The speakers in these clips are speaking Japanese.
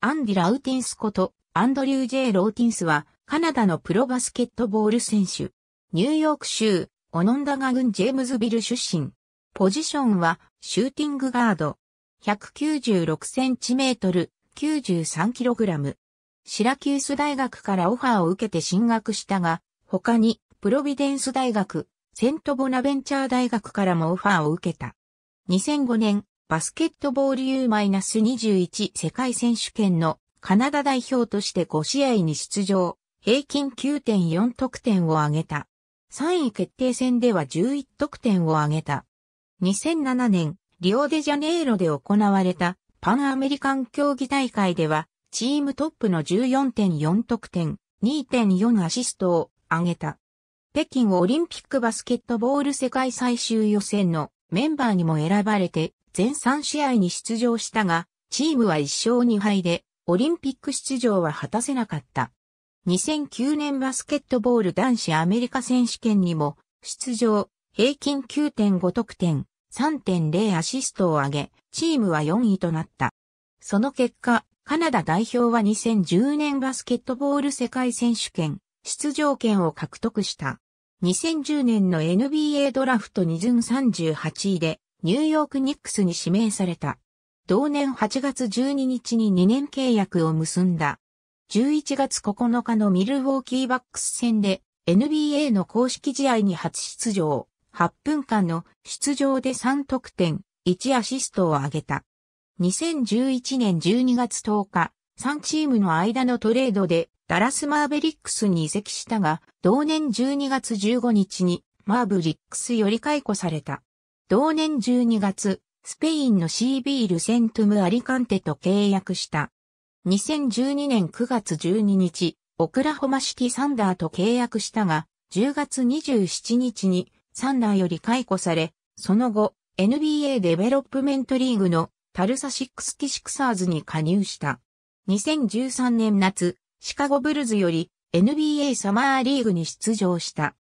アンディ・ラウティンスこと、アンドリュー・ジェイ・ローティンスは、カナダのプロバスケットボール選手。ニューヨーク州、オノンダガ郡ジェームズビル出身。ポジションは、シューティングガード。196センチメートル、93キログラム。シラキュース大学からオファーを受けて進学したが、他に、プロビデンス大学、セントボナベンチャー大学からもオファーを受けた。2005年、バスケットボール U-21 世界選手権のカナダ代表として5試合に出場、平均9.4得点を挙げた。3位決定戦では11得点を挙げた。2007年、リオデジャネイロで行われたパンアメリカン競技大会では、チームトップの14.4得点、2.4アシストを挙げた。北京オリンピックバスケットボール世界最終予選のメンバーにも選ばれて全3試合に出場したが、チームは1勝2敗で、オリンピック出場は果たせなかった。2009年バスケットボール男子アメリカ選手権にも、出場、平均9.5得点、3.0アシストを上げ、チームは4位となった。その結果、カナダ代表は2010年バスケットボール世界選手権、出場権を獲得した。2010年の NBA ドラフト2巡38位でニューヨークニックスに指名された。同年8月12日に2年契約を結んだ。11月9日のミルウォーキーバックス戦で NBA の公式試合に初出場。8分間の出場で3得点、1アシストを挙げた。2011年12月10日、3チームの間のトレードでダラスマーベリックスに移籍したが、同年12月15日にマーブリックスより解雇された。同年12月、スペインのシービール・セントゥム・アリカンテと契約した。2012年9月12日、オクラホマ式サンダーと契約したが、10月27日にサンダーより解雇され、その後、NBA デベロップメントリーグのタルサシックス・キシクサーズに加入した。2013年夏、シカゴブルズより NBA サマーリーグに出場した。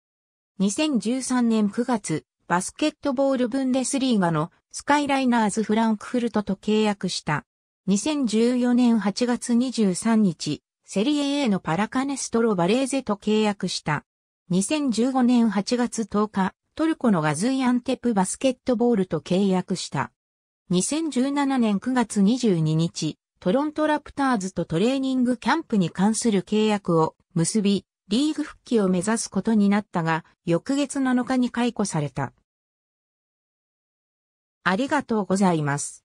2013年9月、バスケットボールブンデスリーガのスカイライナーズフランクフルトと契約した。2014年8月23日、セリエ A のパラカネストロバレーゼと契約した。2015年8月10日、トルコのガズイアンテプバスケットボールと契約した。2017年9月22日、トロントラプターズとトレーニングキャンプに関する契約を結び、リーグ復帰を目指すことになったが、翌月7日に解雇された。ありがとうございます。